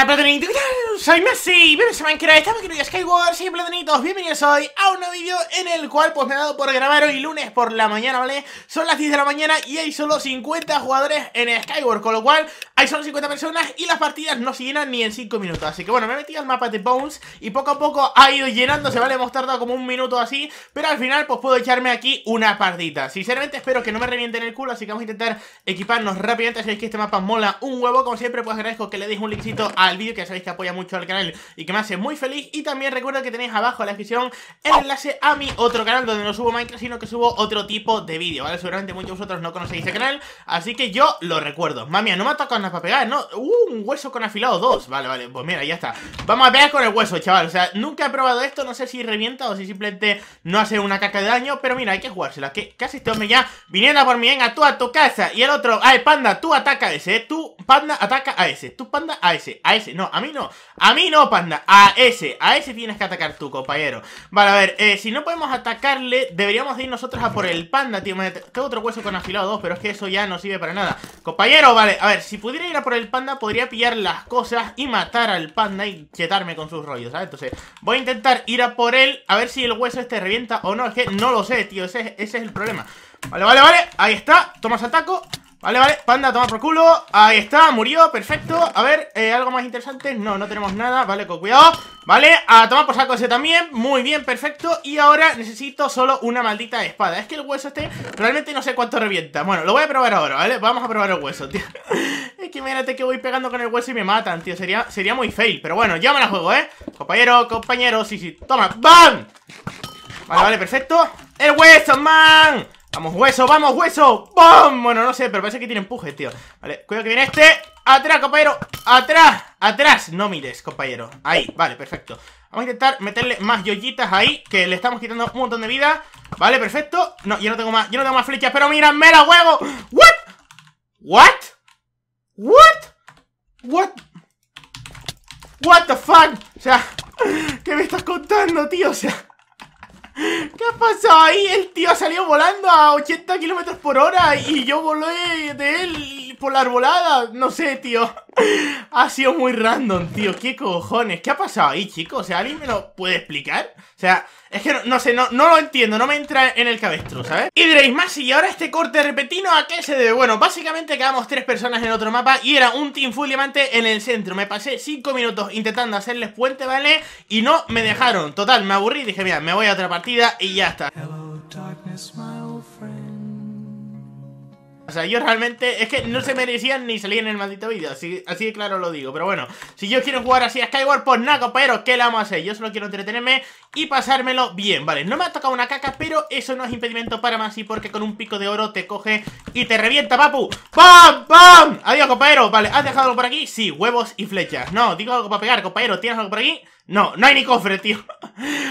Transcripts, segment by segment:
Hola Platonito, Soy Messi, bienvenidos a Minecraft, estamos aquí en Skyward, Platonitos, bienvenidos hoy a un nuevo vídeo en el cual pues me he dado por grabar hoy lunes por la mañana, ¿vale? Son las 10 de la mañana y hay solo 50 jugadores en Skyward, con lo cual hay solo 50 personas y las partidas no se llenan ni en 5 minutos, así que bueno, me he metido al mapa de Bones y poco a poco ha ido llenándose, ¿vale? Hemos tardado como un minuto así, pero al final pues puedo echarme aquí una partita Sinceramente espero que no me revienten el culo, así que vamos a intentar equiparnos rápidamente, sabéis que este mapa mola un huevo, como siempre pues agradezco que le deis un likecito a al vídeo, que sabéis que apoya mucho al canal y que me hace muy feliz. Y también recuerdo que tenéis abajo en la descripción el enlace a mi otro canal, donde no subo Minecraft, sino que subo otro tipo de vídeo, ¿vale? Seguramente muchos de vosotros no conocéis el este canal, así que yo lo recuerdo. Mami, no me ha tocado nada para pegar, ¿no? Uh, un hueso con afilado 2. Vale, vale, pues mira, ya está. Vamos a pegar con el hueso, chaval. O sea, nunca he probado esto, no sé si revienta o si simplemente no hace una caca de daño, pero mira, hay que jugársela. Que casi este hombre ya viniendo por mí, venga, tú a tu casa. Y el otro, ay, panda, tú ataca ese, ¿eh? tú Panda ataca a ese. Tú, Panda, a ese. A ese. No, a mí no. A mí no, Panda. A ese. A ese tienes que atacar tú, compañero. Vale, a ver. Eh, si no podemos atacarle, deberíamos ir nosotros a por el Panda, tío. Me tengo otro hueso con afilado 2, pero es que eso ya no sirve para nada. Compañero, vale. A ver, si pudiera ir a por el Panda, podría pillar las cosas y matar al Panda y chetarme con sus rollos, ¿sabes? Entonces, voy a intentar ir a por él, a ver si el hueso este revienta o no. Es que no lo sé, tío. Ese, ese es el problema. Vale, vale, vale. Ahí está. Tomas ataco. Vale, vale, panda, toma por culo Ahí está, murió, perfecto A ver, eh, algo más interesante No, no tenemos nada, vale, con cuidado Vale, a tomar por saco ese también Muy bien, perfecto Y ahora necesito solo una maldita espada Es que el hueso este realmente no sé cuánto revienta Bueno, lo voy a probar ahora, ¿vale? Vamos a probar el hueso, tío Es que imagínate que voy pegando con el hueso y me matan, tío Sería, sería muy fail Pero bueno, ya me la juego, ¿eh? Compañero, compañero, sí, sí Toma, ¡bam! Vale, vale, perfecto ¡El hueso, man! Vamos, hueso, vamos, hueso ¡Bum! Bueno, no sé, pero parece que tiene empuje, tío Vale, cuidado que viene este Atrás, compañero, atrás, atrás No mires, compañero, ahí, vale, perfecto Vamos a intentar meterle más yoyitas ahí Que le estamos quitando un montón de vida Vale, perfecto, no, yo no tengo más Yo no tengo más flechas, pero me la huevo What? What? What? What? What the fuck? O sea, ¿qué me estás contando, tío? O sea ¿Qué ha pasado ahí? El tío salió volando a 80 kilómetros por hora y yo volé de él por la arbolada. No sé, tío. Ha sido muy random, tío. ¿Qué cojones? ¿Qué ha pasado ahí, chicos? O sea, ¿alguien me lo puede explicar? O sea, es que no, sé, no, no, lo entiendo, no me entra en el cabestro, ¿sabes? Y diréis, más y ahora este corte repentino, ¿a qué se debe? Bueno, básicamente quedamos tres personas en otro mapa y era un team full diamante en el centro. Me pasé cinco minutos intentando hacerles puente, ¿vale? Y no me dejaron. Total, me aburrí dije, mira, me voy a otra partida y ya está. Hello, darkness, o sea, yo realmente es que no se merecían ni salir en el maldito vídeo, así, así de claro lo digo. Pero bueno, si yo quiero jugar así a Skyward, pues nada, compañero, ¿qué le vamos a hacer? Yo solo quiero entretenerme y pasármelo bien, ¿vale? No me ha tocado una caca, pero eso no es impedimento para más y porque con un pico de oro te coge y te revienta, papu. ¡Pam, pam! Adiós, compañero. Vale, ¿has dejado algo por aquí? Sí, huevos y flechas. No, digo algo para pegar, compañero. ¿Tienes algo por aquí? No, no hay ni cofre, tío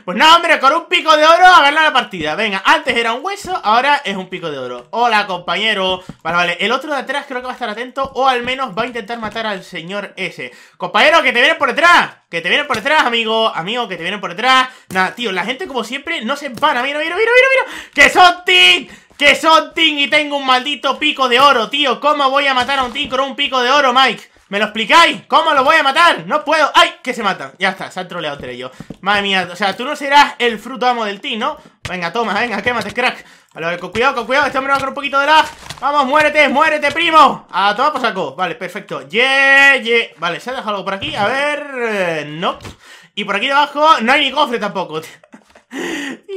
Pues nada, hombre, con un pico de oro a ganar la partida Venga, antes era un hueso, ahora es un pico de oro Hola, compañero Vale, vale, el otro de atrás creo que va a estar atento O al menos va a intentar matar al señor ese Compañero, que te vienen por detrás Que te vienen por detrás, amigo Amigo, que te vienen por detrás Nada, tío, la gente como siempre no se para ah, Mira, mira, mira, mira, mira Que son ting, que son Ting y tengo un maldito pico de oro, tío ¿Cómo voy a matar a un Ting con un pico de oro, Mike? ¿Me lo explicáis? ¿Cómo lo voy a matar? ¡No puedo! ¡Ay! Que se mata! Ya está, se han troleado entre ellos Madre mía, o sea, tú no serás el fruto amo del team, ¿no? Venga, toma, venga, quémate, crack A ver, con cuidado, con cuidado Este hombre va un poquito de lag ¡Vamos, muérete, muérete, primo! A tomar por saco Vale, perfecto Yeah, yeah Vale, ¿se ha dejado algo por aquí? A ver... Eh, no Y por aquí debajo no hay ni cofre tampoco,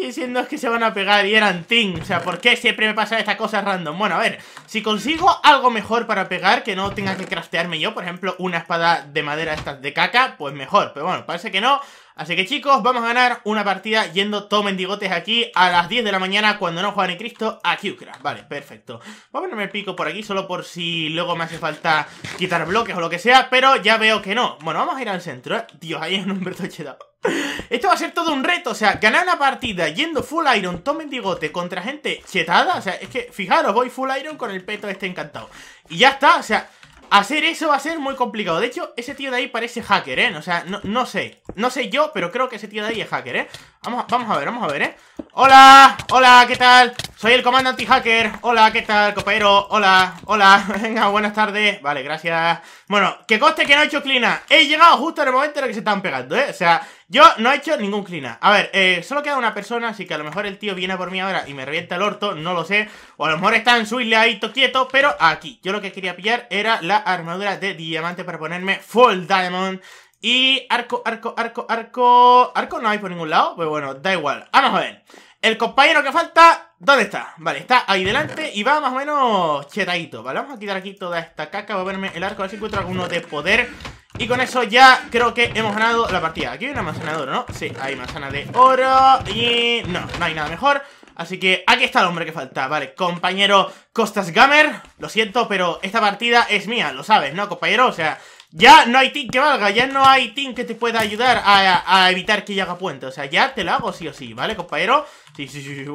diciendo es que se van a pegar y eran team. O sea, ¿por qué siempre me pasa estas cosa random? Bueno, a ver, si consigo algo mejor para pegar, que no tenga que craftearme yo, por ejemplo, una espada de madera estas de caca, pues mejor. Pero bueno, parece que no. Así que chicos, vamos a ganar una partida yendo todo mendigotes aquí a las 10 de la mañana cuando no juegan en Cristo a q Vale, perfecto. Vamos a ponerme el pico por aquí solo por si luego me hace falta quitar bloques o lo que sea, pero ya veo que no. Bueno, vamos a ir al centro, ¿eh? Dios, ahí es un Humberto chetado. Esto va a ser todo un reto, o sea, ganar una partida yendo full iron, todo mendigote contra gente chetada, o sea, es que fijaros, voy full iron con el peto este encantado. Y ya está, o sea, Hacer eso va a ser muy complicado. De hecho, ese tío de ahí parece hacker, ¿eh? O sea, no, sé. No sé yo, pero creo que ese tío de ahí es hacker, ¿eh? Vamos a, ver, vamos a ver, ¿eh? ¡Hola! ¡Hola! ¿Qué tal? Soy el comando anti-hacker. ¡Hola! ¿Qué tal, compañero? ¡Hola! ¡Hola! Venga, buenas tardes. Vale, gracias. Bueno, que coste que no he hecho clina. He llegado justo en el momento en el que se están pegando, ¿eh? O sea, yo no he hecho ningún clina. A ver, eh, solo queda una persona, así que a lo mejor el tío viene por mí ahora y me revienta el orto, no lo sé. O a lo mejor está en su isla quieto, pero aquí. Yo lo que quería pillar era la armadura de diamante para ponerme full diamond y arco, arco, arco, arco... Arco no hay por ningún lado, Pues bueno, da igual. Vamos a ver. El compañero que falta, ¿dónde está? Vale, está ahí delante y va más o menos chetadito, ¿vale? Vamos a quitar aquí toda esta caca, voy a verme el arco, a ver si encuentro alguno de poder. Y con eso ya creo que hemos ganado la partida. Aquí hay una manzana de oro, ¿no? Sí, hay manzana de oro y... No, no hay nada mejor. Así que aquí está el hombre que falta, vale, compañero Costas Gamer, lo siento, pero esta partida es mía, lo sabes, ¿no, compañero? O sea, ya no hay team que valga, ya no hay team que te pueda ayudar a, evitar que yo haga puente. O sea, ya te lo hago sí o sí, ¿vale, compañero? Sí, sí, sí, sí.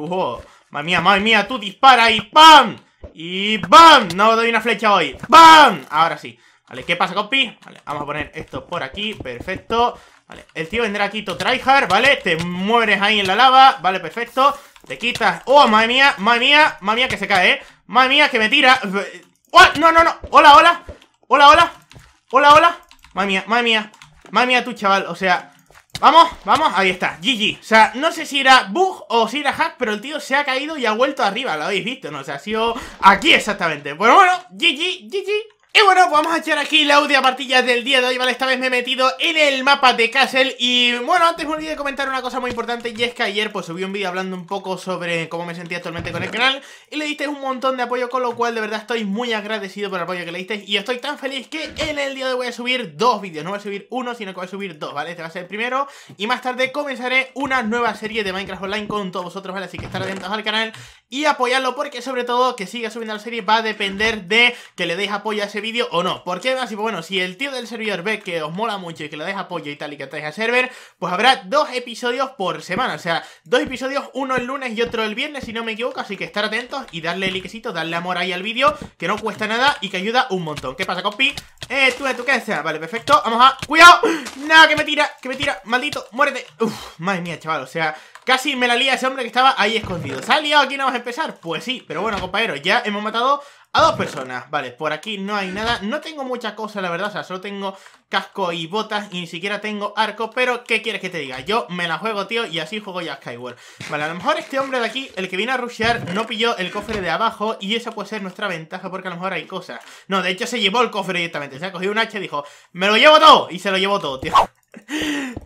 Madre mía, madre mía, tú dispara y ¡pam! Y ¡bam! No doy una flecha hoy. ¡Bam! Ahora sí. Vale, ¿qué pasa, compi? Vale, vamos a poner esto por aquí, perfecto. Vale, el tío vendrá aquí todo tryhard, ¿vale? Te mueres ahí en la lava, vale, perfecto. Te quitas. ¡Oh, madre mía! ¡Madre mía! ¡Madre mía que se cae, eh! ¡Madre mía que me tira! ¡Oh! ¡No, no, no! ¡Hola, hola! ¡Hola, hola! Hola, hola. Madre mía, madre mía. Madre mía tú, chaval. O sea, Vamos, vamos, ahí está, GG O sea, no sé si era bug o si era hack Pero el tío se ha caído y ha vuelto arriba Lo habéis visto, ¿no? O sea, ha sido aquí exactamente Bueno, bueno, GG, GG y bueno, vamos a echar aquí la audio partillas del día de hoy, ¿vale? Esta vez me he metido en el mapa de Castle y bueno, antes me olvidé de comentar una cosa muy importante y es que ayer pues subí un vídeo hablando un poco sobre cómo me sentía actualmente con el canal y le diste un montón de apoyo, con lo cual de verdad estoy muy agradecido por el apoyo que le diste y estoy tan feliz que en el día de hoy voy a subir dos vídeos, no voy a subir uno, sino que voy a subir dos, ¿vale? Este va a ser el primero y más tarde comenzaré una nueva serie de Minecraft Online con todos vosotros, ¿vale? Así que estar atentos al canal y apoyarlo porque sobre todo que siga subiendo la serie va a depender de que le deis apoyo a ese vídeo o no. porque, qué y pues, bueno, si el tío del servidor ve que os mola mucho y que le dais apoyo y tal y que estáis al server, pues habrá dos episodios por semana. O sea, dos episodios, uno el lunes y otro el viernes, si no me equivoco. Así que estar atentos y darle likecito, darle amor ahí al vídeo, que no cuesta nada y que ayuda un montón. ¿Qué pasa, compi? Eh, tú de tu sea Vale, perfecto. Vamos a... ¡Cuidado! ¡No, que me tira! ¡Que me tira! ¡Maldito! ¡Muérete! Uf, madre mía, chaval. O sea, Casi me la lía ese hombre que estaba ahí escondido. ¿Se ha liado aquí no vamos a empezar? Pues sí, pero bueno, compañeros, ya hemos matado a dos personas. Vale, por aquí no hay nada. No tengo mucha cosa, la verdad. O sea, solo tengo casco y botas y ni siquiera tengo arco. Pero, ¿qué quieres que te diga? Yo me la juego, tío, y así juego ya Skyward. Vale, a lo mejor este hombre de aquí, el que viene a rushear, no pilló el cofre de abajo. Y esa puede ser nuestra ventaja, porque a lo mejor hay cosas. No, de hecho se llevó el cofre directamente. Se ha cogido un hacha y dijo, ¡me lo llevo todo! Y se lo llevó todo, tío.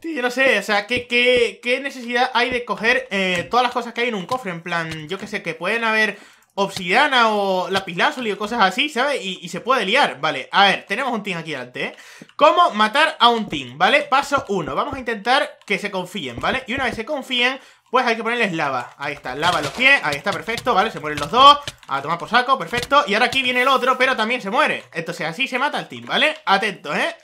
Tío, yo no sé, o sea, ¿qué, qué, necesidad hay de coger eh, todas las cosas que hay en un cofre? En plan, yo que sé, que pueden haber obsidiana o lapislázuli o cosas así, ¿sabes? Y, se puede liar, ¿vale? A ver, tenemos un team aquí delante, ¿eh? ¿Cómo matar a un team, ¿vale? Paso 1, vamos a intentar que se confíen, ¿vale? Y una vez se confíen, pues hay que ponerles lava Ahí está, lava los pies, ahí está, perfecto, ¿vale? Se mueren los dos, a tomar por saco, perfecto Y ahora aquí viene el otro, pero también se muere Entonces así se mata el team, ¿vale? Atento, ¿eh?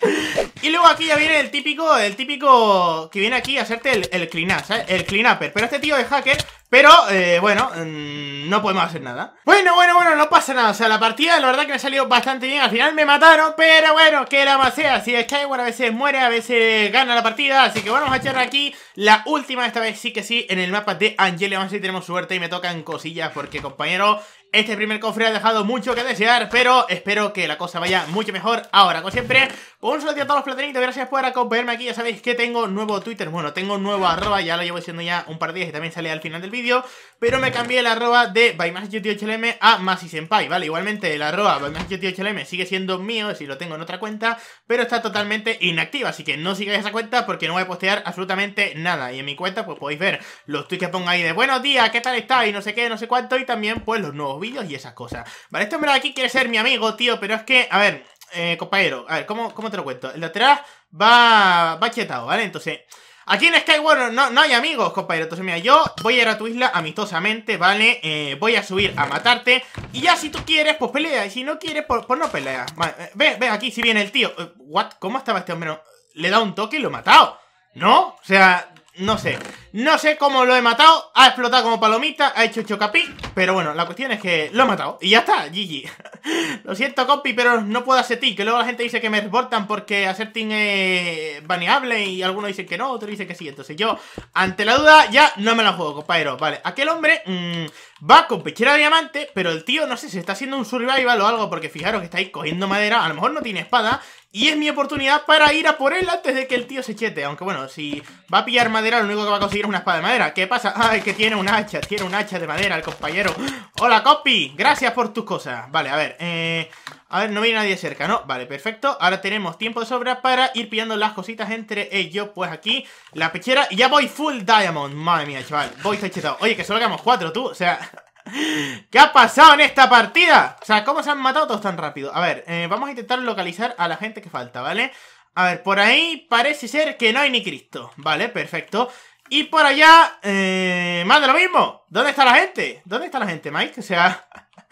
Y luego aquí ya viene el típico, el típico que viene aquí a hacerte el, el clean up, ¿sabes? El clean upper, pero este tío de hacker pero, eh, bueno, mm, no podemos hacer nada Bueno, bueno, bueno, no pasa nada O sea, la partida la verdad que me ha salido bastante bien Al final me mataron, pero bueno, que era más sea Si bueno a veces muere, a veces gana la partida Así que vamos a echar aquí la última Esta vez sí que sí, en el mapa de Angelia Vamos a si tenemos suerte y me tocan cosillas Porque, compañero, este primer cofre ha dejado mucho que desear, pero espero que la cosa vaya mucho mejor ahora. Como siempre, un saludo a todos los platanitos. gracias por acompañarme aquí. Ya sabéis que tengo nuevo Twitter, bueno, tengo nuevo arroba, ya lo llevo siendo ya un par de días y también sale al final del vídeo. Pero me cambié el arroba de lm a MasiSenpai, ¿vale? Igualmente el arroba sigue siendo mío, si lo tengo en otra cuenta, pero está totalmente inactiva. Así que no sigáis esa cuenta porque no voy a postear absolutamente nada. Y en mi cuenta pues podéis ver los tweets que pongo ahí de buenos días, ¿qué tal estáis? No sé qué, no sé cuánto y también pues los nuevos y esas cosas. Vale, este hombre aquí quiere ser mi amigo, tío, pero es que, a ver, eh, compañero, a ver, ¿cómo, te lo cuento? El de atrás va, va chetado, ¿vale? Entonces... Aquí en Skyward no, no hay amigos, compañero Entonces mira, yo voy a ir a tu isla amistosamente, ¿vale? Eh, voy a subir a matarte Y ya si tú quieres, pues pelea Y si no quieres, pues, pues no pelea eh, Ve, ve aquí, si viene el tío eh, What? ¿Cómo estaba este hombre? Le da un toque y lo he matado ¿No? O sea, no sé, no sé cómo lo he matado Ha explotado como palomita, ha hecho chocapi Pero bueno, la cuestión es que lo he matado Y ya está, GG Lo siento, compi, pero no puedo hacer ti Que luego la gente dice que me reportan porque hacer team es baneable Y algunos dicen que no, otros dicen que sí Entonces yo, ante la duda, ya no me la juego, compañero Vale, aquel hombre mm, va con pechera de diamante Pero el tío, no sé, si está haciendo un survival o algo Porque fijaros que está ahí cogiendo madera A lo mejor no tiene espada y es mi oportunidad para ir a por él antes de que el tío se chete. Aunque bueno, si va a pillar madera, lo único que va a conseguir es una espada de madera. ¿Qué pasa? Ay, ah, que tiene un hacha, tiene un hacha de madera el compañero. Hola, Copy, gracias por tus cosas. Vale, a ver, eh... A ver, no viene nadie cerca, ¿no? Vale, perfecto. Ahora tenemos tiempo de sobra para ir pillando las cositas entre ellos. Pues aquí, la pechera. Y ya voy full diamond. Madre mía, chaval. Voy chetado. Oye, que solo quedamos cuatro, tú. O sea... ¿Qué ha pasado en esta partida? O sea, ¿cómo se han matado todos tan rápido? A ver, eh, vamos a intentar localizar a la gente que falta, ¿vale? A ver, por ahí parece ser que no hay ni Cristo Vale, perfecto Y por allá, eh, más de lo mismo ¿Dónde está la gente? ¿Dónde está la gente, Mike? O sea,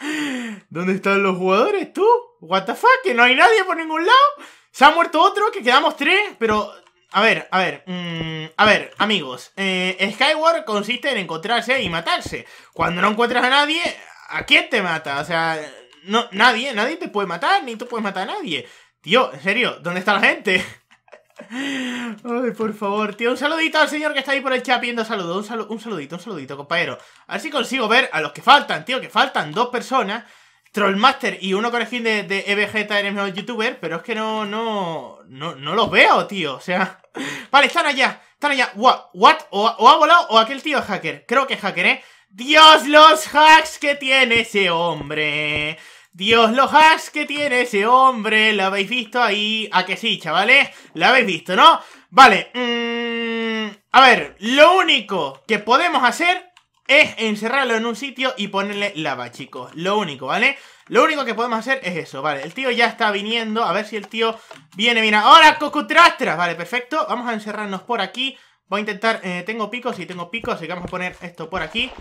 ¿dónde están los jugadores, tú? ¿What the fuck? ¿Que no hay nadie por ningún lado? Se ha muerto otro, que quedamos tres Pero a ver, a ver, mmm, a ver, amigos. Eh, Skyward consiste en encontrarse y matarse. Cuando no encuentras a nadie, ¿a quién te mata? O sea, no, nadie, nadie te puede matar, ni tú puedes matar a nadie. Tío, en serio, ¿dónde está la gente? Ay, por favor, tío, un saludito al señor que está ahí por el chat pidiendo saludos. Un, un saludito, un saludito, compañero. A ver si consigo ver a los que faltan, tío, que faltan dos personas. Trollmaster y uno con el fin de EBG e el youtuber, pero es que no, no, no, no los veo, tío, o sea... Vale, están allá, están allá, what, what, o, ha volado o aquel tío es hacker, creo que es hacker, ¿eh? Dios los hacks que tiene ese hombre... Dios, los hacks que tiene ese hombre, ¿la habéis visto ahí? ¿A que sí, chavales? ¿La habéis visto, no? Vale, mmm, a ver, lo único que podemos hacer es encerrarlo en un sitio y ponerle lava, chicos. Lo único, ¿vale? Lo único que podemos hacer es eso, vale. El tío ya está viniendo. A ver si el tío viene, mira. ¡Hola, cocutrastra! Vale, perfecto. Vamos a encerrarnos por aquí. Voy a intentar... Eh, tengo picos, y tengo picos. Así que vamos a poner esto por aquí.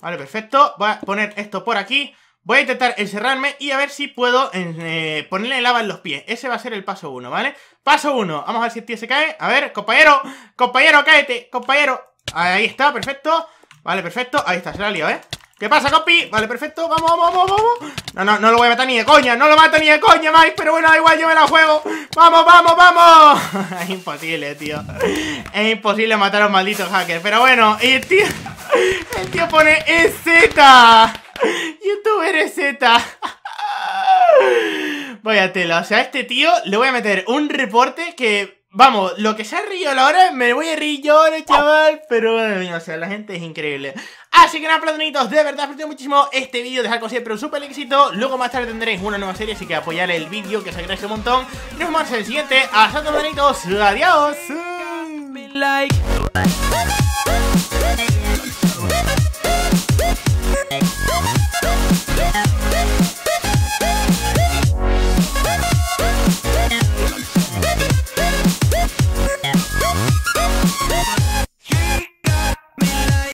Vale, perfecto. Voy a poner esto por aquí. Voy a intentar encerrarme y a ver si puedo eh, ponerle lava en los pies. Ese va a ser el paso uno, ¿vale? Paso uno Vamos a ver si el tío se cae. A ver, compañero. Compañero, cáete. Compañero. Ahí está, perfecto. Vale, perfecto, ahí está, se la ha liado, ¿eh? ¿Qué pasa, copi Vale, perfecto, vamos, vamos, vamos, vamos No, no, no lo voy a matar ni de coña, no lo mato ni de coña, Mike Pero bueno, da igual, yo me la juego ¡Vamos, vamos, vamos! es imposible, tío Es imposible matar a un maldito hacker Pero bueno, y el tío El tío pone EZ Youtuber EZ a tela, o sea, a este tío le voy a meter un reporte que Vamos, lo que se ha río ahora, me voy a reír yo chaval. Pero bueno, o sea, la gente es increíble. Así que nada, platonitos, de verdad aprecio muchísimo este vídeo. Dejad como siempre un super éxito. Luego más tarde tendréis una nueva serie, así que apoyar el vídeo que os agradece un montón. Y nos vemos en el siguiente. Hasta platonitos, adiós.